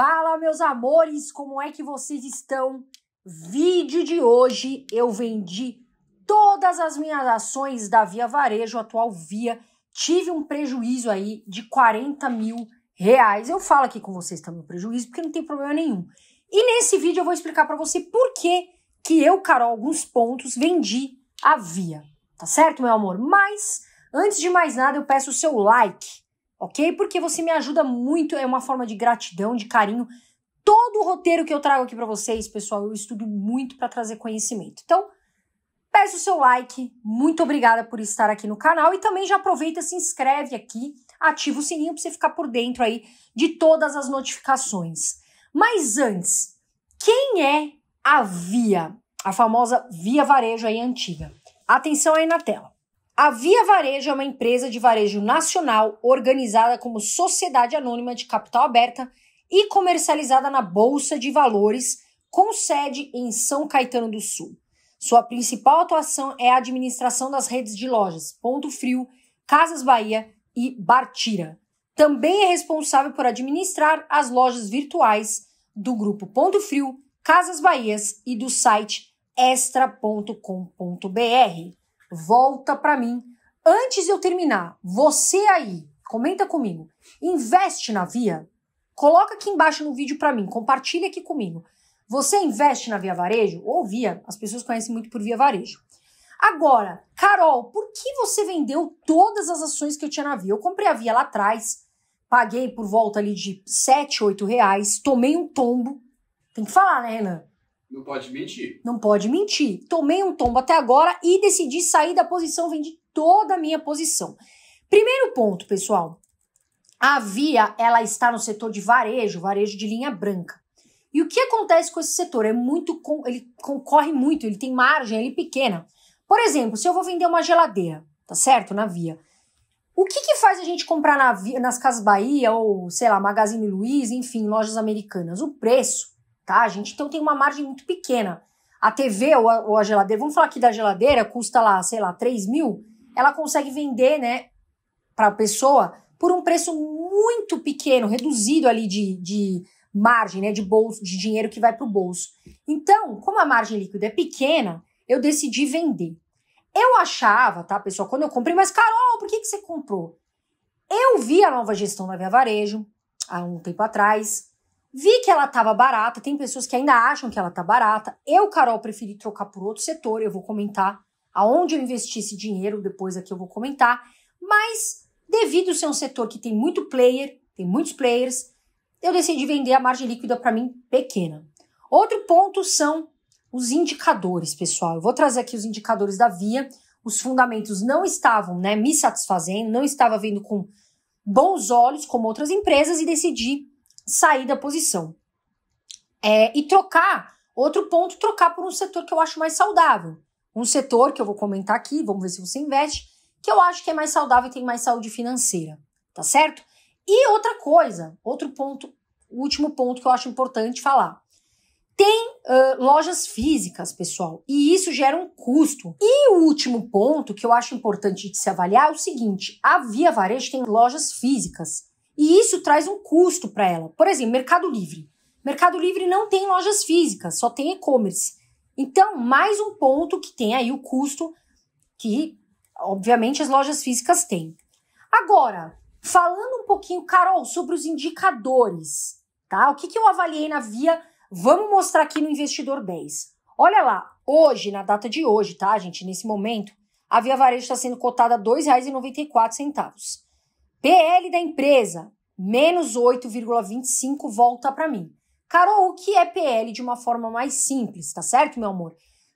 Fala, meus amores, como é que vocês estão? Vídeo de hoje eu vendi todas as minhas ações da Via Varejo, atual Via. Tive um prejuízo aí de 40 mil reais. Eu falo aqui com vocês também o prejuízo, porque não tem problema nenhum. E nesse vídeo eu vou explicar para você por que, que eu, Carol, alguns pontos, vendi a Via. Tá certo, meu amor? Mas, antes de mais nada, eu peço o seu like ok? Porque você me ajuda muito, é uma forma de gratidão, de carinho. Todo o roteiro que eu trago aqui para vocês, pessoal, eu estudo muito para trazer conhecimento. Então, peço o seu like, muito obrigada por estar aqui no canal e também já aproveita, se inscreve aqui, ativa o sininho para você ficar por dentro aí de todas as notificações. Mas antes, quem é a Via? A famosa Via Varejo aí antiga. Atenção aí na tela. A Via Varejo é uma empresa de varejo nacional organizada como sociedade anônima de capital aberta e comercializada na Bolsa de Valores, com sede em São Caetano do Sul. Sua principal atuação é a administração das redes de lojas Ponto Frio, Casas Bahia e Bartira. Também é responsável por administrar as lojas virtuais do grupo Ponto Frio, Casas Bahias e do site extra.com.br volta para mim. Antes de eu terminar, você aí, comenta comigo. Investe na Via? Coloca aqui embaixo no vídeo para mim, compartilha aqui comigo. Você investe na Via Varejo ou Via? As pessoas conhecem muito por Via Varejo. Agora, Carol, por que você vendeu todas as ações que eu tinha na Via? Eu comprei a Via lá atrás, paguei por volta ali de 7, 8 reais, tomei um tombo. Tem que falar, né, Renan? Não pode mentir. Não pode mentir. Tomei um tombo até agora e decidi sair da posição, vendi toda a minha posição. Primeiro ponto, pessoal. A Via, ela está no setor de varejo, varejo de linha branca. E o que acontece com esse setor? É muito, ele concorre muito, ele tem margem ele é pequena. Por exemplo, se eu vou vender uma geladeira, tá certo? Na Via. O que, que faz a gente comprar na via, nas Casas Bahia ou, sei lá, Magazine Luiza, enfim, lojas americanas? O preço tá, gente? Então tem uma margem muito pequena. A TV ou a, ou a geladeira, vamos falar aqui da geladeira, custa lá, sei lá, 3 mil, ela consegue vender, né, para a pessoa por um preço muito pequeno, reduzido ali de, de margem, né, de bolso, de dinheiro que vai para o bolso. Então, como a margem líquida é pequena, eu decidi vender. Eu achava, tá, pessoal, quando eu comprei, mas Carol, por que, que você comprou? Eu vi a nova gestão da Via Varejo há um tempo atrás. Vi que ela estava barata, tem pessoas que ainda acham que ela está barata. Eu, Carol, preferi trocar por outro setor, eu vou comentar aonde eu investi esse dinheiro, depois aqui eu vou comentar. Mas, devido ser um setor que tem muito player, tem muitos players, eu decidi vender a margem líquida para mim pequena. Outro ponto são os indicadores, pessoal. Eu vou trazer aqui os indicadores da Via. Os fundamentos não estavam né, me satisfazendo, não estava vendo com bons olhos como outras empresas e decidi sair da posição. É, e trocar, outro ponto, trocar por um setor que eu acho mais saudável. Um setor que eu vou comentar aqui, vamos ver se você investe, que eu acho que é mais saudável e tem mais saúde financeira, tá certo? E outra coisa, outro ponto, último ponto que eu acho importante falar. Tem uh, lojas físicas, pessoal, e isso gera um custo. E o último ponto que eu acho importante de se avaliar é o seguinte: a Via Varejo tem lojas físicas. E isso traz um custo para ela. Por exemplo, Mercado Livre. Mercado Livre não tem lojas físicas, só tem e-commerce. Então, mais um ponto que tem aí o custo que, obviamente, as lojas físicas têm. Agora, falando um pouquinho, Carol, sobre os indicadores, tá? O que, que eu avaliei na via? Vamos mostrar aqui no Investidor 10. Olha lá, hoje, na data de hoje, tá, gente? Nesse momento, a Via Varejo está sendo cotada R$ 2,94. PL da empresa, menos 8,25 volta para mim. Carol, o que é PL de uma forma mais simples, tá certo, meu amor?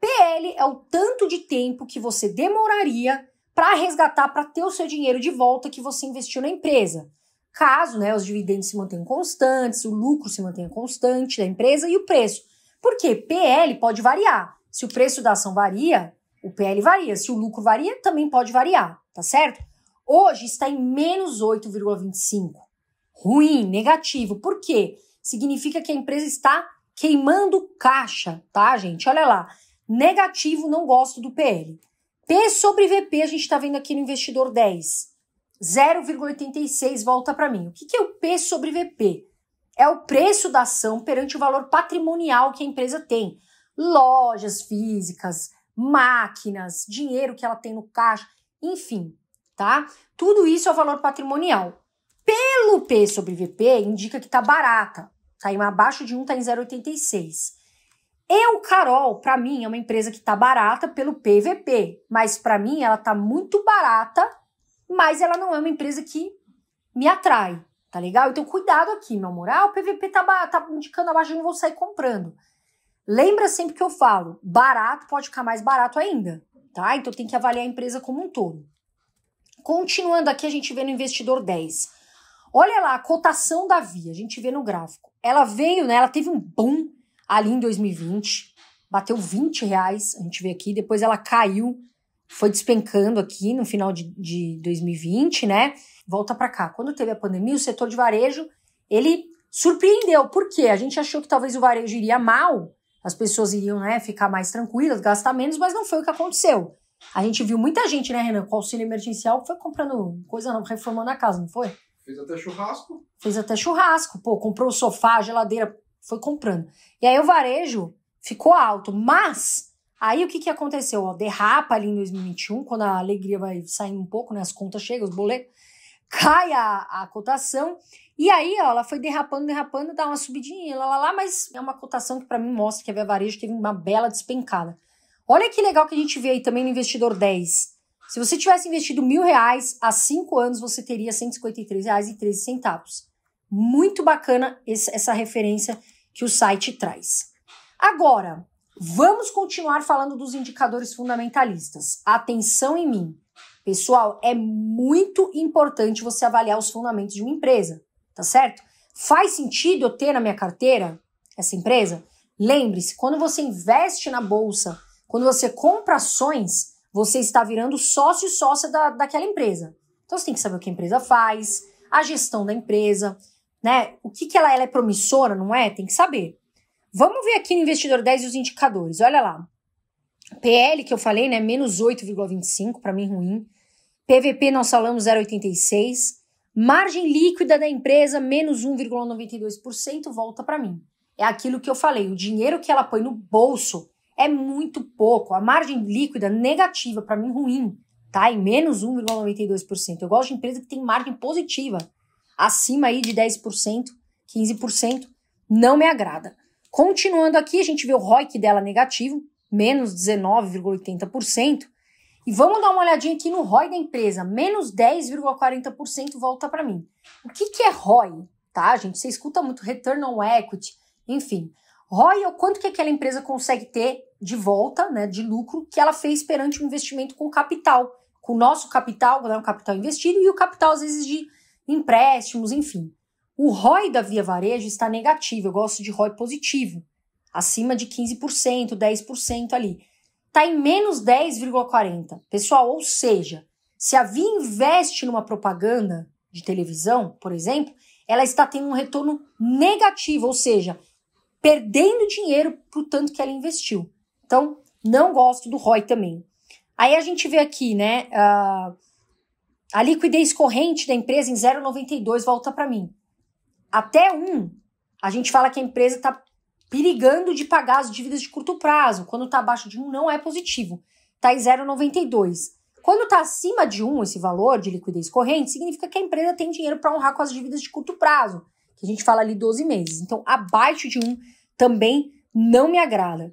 PL é o tanto de tempo que você demoraria para resgatar, para ter o seu dinheiro de volta que você investiu na empresa. Caso né, os dividendos se mantenham constantes, o lucro se mantenha constante da empresa e o preço. Porque PL pode variar. Se o preço da ação varia, o PL varia. Se o lucro varia, também pode variar, tá certo? Hoje está em menos 8,25. Ruim, negativo. Por quê? Significa que a empresa está queimando caixa, tá, gente? Olha lá. Negativo, não gosto do PL. P sobre VP, a gente está vendo aqui no investidor 10. 0,86 volta para mim. O que, que é o P sobre VP? É o preço da ação perante o valor patrimonial que a empresa tem. Lojas físicas, máquinas, dinheiro que ela tem no caixa, enfim, tá? Tudo isso é o valor patrimonial. Pelo P sobre VP, indica que tá barata. Tá em abaixo de 1, tá em 0,86. Eu, é Carol, para mim é uma empresa que tá barata pelo PVP, mas para mim ela tá muito barata, mas ela não é uma empresa que me atrai, tá legal? Então cuidado aqui, meu amor. Ah, o PVP tá, tá indicando abaixo, eu não vou sair comprando. Lembra sempre que eu falo, barato pode ficar mais barato ainda, tá? Então tem que avaliar a empresa como um todo. Continuando aqui, a gente vê no investidor 10. Olha lá a cotação da Via, a gente vê no gráfico. Ela veio, né? Ela teve um boom ali em 2020, bateu 20 reais, a gente vê aqui, depois ela caiu, foi despencando aqui no final de, de 2020, né? Volta para cá. Quando teve a pandemia, o setor de varejo, ele surpreendeu. Por quê? A gente achou que talvez o varejo iria mal, as pessoas iriam né, ficar mais tranquilas, gastar menos, mas não foi o que aconteceu. A gente viu muita gente, né, Renan, com auxílio emergencial, foi comprando coisa não reformando a casa, não foi? Fez até churrasco. Fez até churrasco, pô, comprou sofá, geladeira, foi comprando. E aí o varejo ficou alto, mas aí o que, que aconteceu? Ó, derrapa ali em 2021, quando a alegria vai saindo um pouco, né, as contas chegam, os boletos, cai a, a cotação, e aí ó, ela foi derrapando, derrapando, dá uma subidinha, lá, lá, lá, mas é uma cotação que para mim mostra que a Varejo teve uma bela despencada. Olha que legal que a gente vê aí também no investidor 10. Se você tivesse investido mil reais há cinco anos, você teria 153 reais e 13 centavos. Muito bacana essa referência que o site traz. Agora, vamos continuar falando dos indicadores fundamentalistas. Atenção em mim. Pessoal, é muito importante você avaliar os fundamentos de uma empresa, tá certo? Faz sentido eu ter na minha carteira essa empresa? Lembre-se, quando você investe na bolsa, quando você compra ações, você está virando sócio e sócia da, daquela empresa. Então você tem que saber o que a empresa faz, a gestão da empresa, né? O que, que ela, ela é promissora, não é? Tem que saber. Vamos ver aqui no investidor 10 os indicadores. Olha lá. PL, que eu falei, né? Menos 8,25, para mim ruim. PVP, nós falamos 0,86. Margem líquida da empresa, menos 1,92%, volta para mim. É aquilo que eu falei, o dinheiro que ela põe no bolso é muito pouco. A margem líquida negativa, para mim, ruim, tá? Em menos 1,92%. Eu gosto de empresa que tem margem positiva, acima aí de 10%, 15%, não me agrada. Continuando aqui, a gente vê o ROIC dela negativo, menos 19,80%. E vamos dar uma olhadinha aqui no ROI da empresa, menos 10,40% volta para mim. O que, que é ROI? Tá, gente, você escuta muito return on equity, enfim. ROI é o quanto que aquela empresa consegue ter de volta, né, de lucro, que ela fez perante um investimento com capital, com o nosso capital, né, o capital investido e o capital, às vezes, de empréstimos, enfim. O ROI da Via Varejo está negativo, eu gosto de ROI positivo, acima de 15%, 10% ali. Está em menos 10,40%. Pessoal, ou seja, se a Via investe numa propaganda de televisão, por exemplo, ela está tendo um retorno negativo, ou seja, perdendo dinheiro pro tanto que ela investiu. Então, não gosto do ROI também. Aí a gente vê aqui, né? Uh, a liquidez corrente da empresa em 0,92 volta para mim. Até 1, a gente fala que a empresa está perigando de pagar as dívidas de curto prazo. Quando está abaixo de 1, não é positivo. Está em 0,92. Quando está acima de 1, esse valor de liquidez corrente, significa que a empresa tem dinheiro para honrar com as dívidas de curto prazo, que a gente fala ali 12 meses. Então, abaixo de um também não me agrada.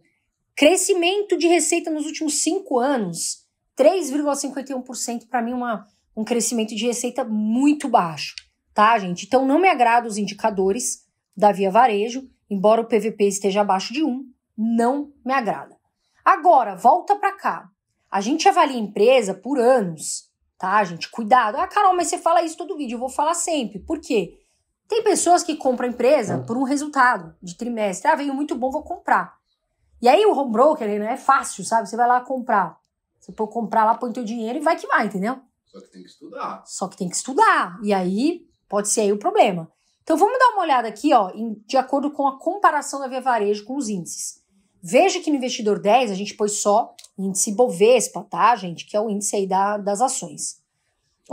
Crescimento de receita nos últimos cinco anos, 3,51%, para mim, uma, um crescimento de receita muito baixo, tá, gente? Então, não me agrada os indicadores da Via Varejo, embora o PVP esteja abaixo de 1, não me agrada. Agora, volta para cá. A gente avalia a empresa por anos, tá, gente? Cuidado. Ah, Carol, mas você fala isso todo vídeo, eu vou falar sempre. Por quê? Tem pessoas que compram a empresa ah. por um resultado de trimestre. Ah, veio muito bom, vou comprar. E aí o home broker, ele não é fácil, sabe? Você vai lá comprar. Você pode comprar lá, põe teu dinheiro e vai que vai, entendeu? Só que tem que estudar. Só que tem que estudar. E aí pode ser aí o problema. Então vamos dar uma olhada aqui, ó, em, de acordo com a comparação da Via Varejo com os índices. Veja que no investidor 10 a gente pôs só índice Bovespa, tá, gente? Que é o índice aí da, das ações.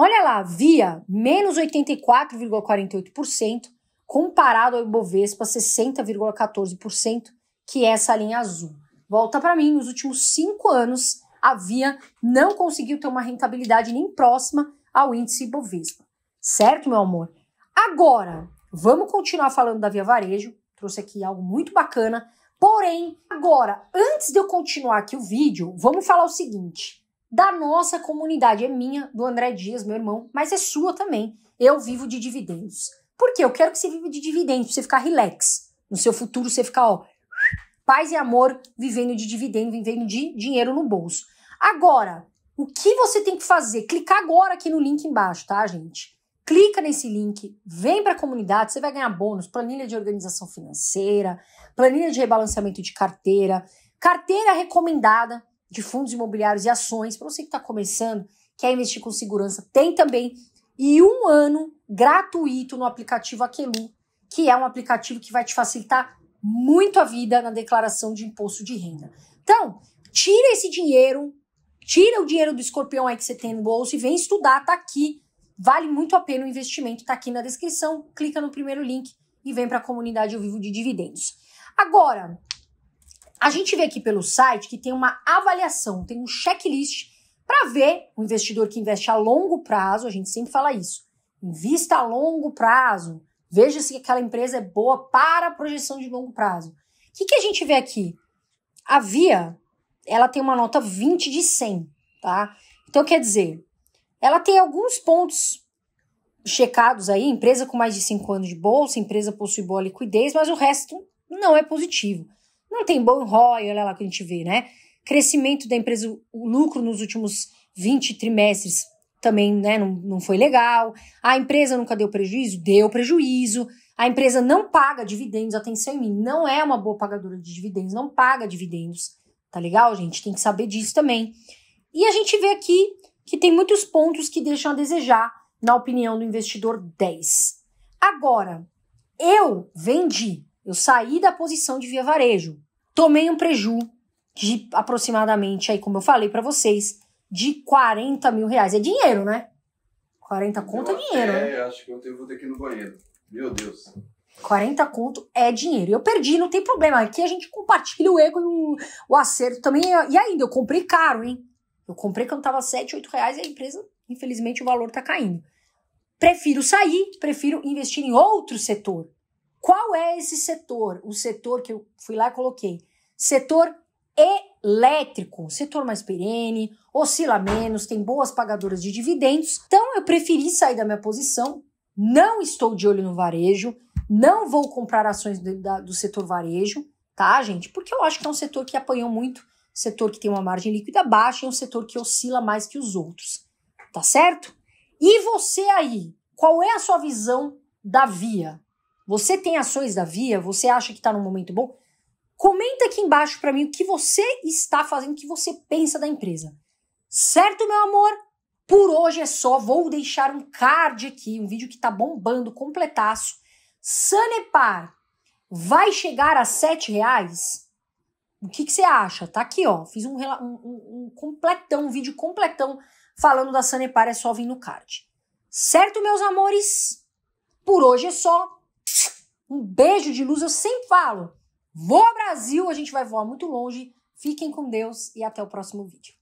Olha lá, via menos 84,48% comparado ao Ibovespa 60,14%, que é essa linha azul. Volta para mim, nos últimos cinco anos, a Via não conseguiu ter uma rentabilidade nem próxima ao índice Ibovespa. Certo, meu amor? Agora, vamos continuar falando da Via Varejo. Trouxe aqui algo muito bacana. Porém, agora, antes de eu continuar aqui o vídeo, vamos falar o seguinte da nossa comunidade. É minha, do André Dias, meu irmão, mas é sua também. Eu vivo de dividendos. Por quê? Eu quero que você viva de dividendos, pra você ficar relax. No seu futuro, você ficar, ó, paz e amor, vivendo de dividendos vivendo de dinheiro no bolso. Agora, o que você tem que fazer? Clicar agora aqui no link embaixo, tá, gente? clica nesse link, vem para a comunidade, você vai ganhar bônus, planilha de organização financeira, planilha de rebalanceamento de carteira, carteira recomendada de fundos imobiliários e ações, para você que está começando, quer investir com segurança, tem também. E um ano gratuito no aplicativo Aquelu, que é um aplicativo que vai te facilitar muito a vida na declaração de imposto de renda. Então, tira esse dinheiro, tira o dinheiro do escorpião aí que você tem no bolso e vem estudar, tá aqui. Vale muito a pena o investimento, tá aqui na descrição. Clica no primeiro link e vem para a comunidade ao vivo de dividendos. Agora, a gente vê aqui pelo site que tem uma avaliação, tem um checklist para ver o investidor que investe a longo prazo, a gente sempre fala isso. Invista a longo prazo. Veja se aquela empresa é boa para a projeção de longo prazo. O que, que a gente vê aqui? A Via, ela tem uma nota 20 de 100, tá? Então, quer dizer, ela tem alguns pontos checados aí, empresa com mais de 5 anos de bolsa, empresa possui boa liquidez, mas o resto não é positivo não tem bom ROI, olha lá que a gente vê, né? Crescimento da empresa, o lucro nos últimos 20 trimestres também né, não, não foi legal. A empresa nunca deu prejuízo? Deu prejuízo. A empresa não paga dividendos, atenção em mim, não é uma boa pagadora de dividendos, não paga dividendos. Tá legal, gente? Tem que saber disso também. E a gente vê aqui que tem muitos pontos que deixam a desejar, na opinião do investidor 10. Agora, eu vendi eu saí da posição de via varejo, tomei um preju de aproximadamente, aí como eu falei para vocês, de 40 mil reais. É dinheiro, né? 40 conto é eu é dinheiro, é, né? acho que eu vou ter que ir no banheiro. Meu Deus. 40 conto é dinheiro. Eu perdi, não tem problema. Aqui a gente compartilha o ego e o, o acerto também. E ainda, eu comprei caro, hein? Eu comprei quando tava 7, 8 reais e a empresa, infelizmente, o valor tá caindo. Prefiro sair, prefiro investir em outro setor. Qual é esse setor? O setor que eu fui lá e coloquei. Setor elétrico, setor mais perene, oscila menos, tem boas pagadoras de dividendos. Então eu preferi sair da minha posição, não estou de olho no varejo, não vou comprar ações do, da, do setor varejo, tá, gente? Porque eu acho que é um setor que apanhou muito, setor que tem uma margem líquida baixa e um setor que oscila mais que os outros, tá certo? E você aí, qual é a sua visão da Via? Você tem ações da Via? Você acha que está num momento bom? Comenta aqui embaixo para mim o que você está fazendo, o que você pensa da empresa. Certo, meu amor? Por hoje é só. Vou deixar um card aqui, um vídeo que está bombando, completaço. Sanepar vai chegar a sete reais? O que, que, você acha? Tá aqui, ó. Fiz um, um, um completão, um vídeo completão falando da Sanepar. É só vir no card. Certo, meus amores? Por hoje é só. Um beijo de luz, eu sempre falo. Vou ao Brasil, a gente vai voar muito longe. Fiquem com Deus e até o próximo vídeo.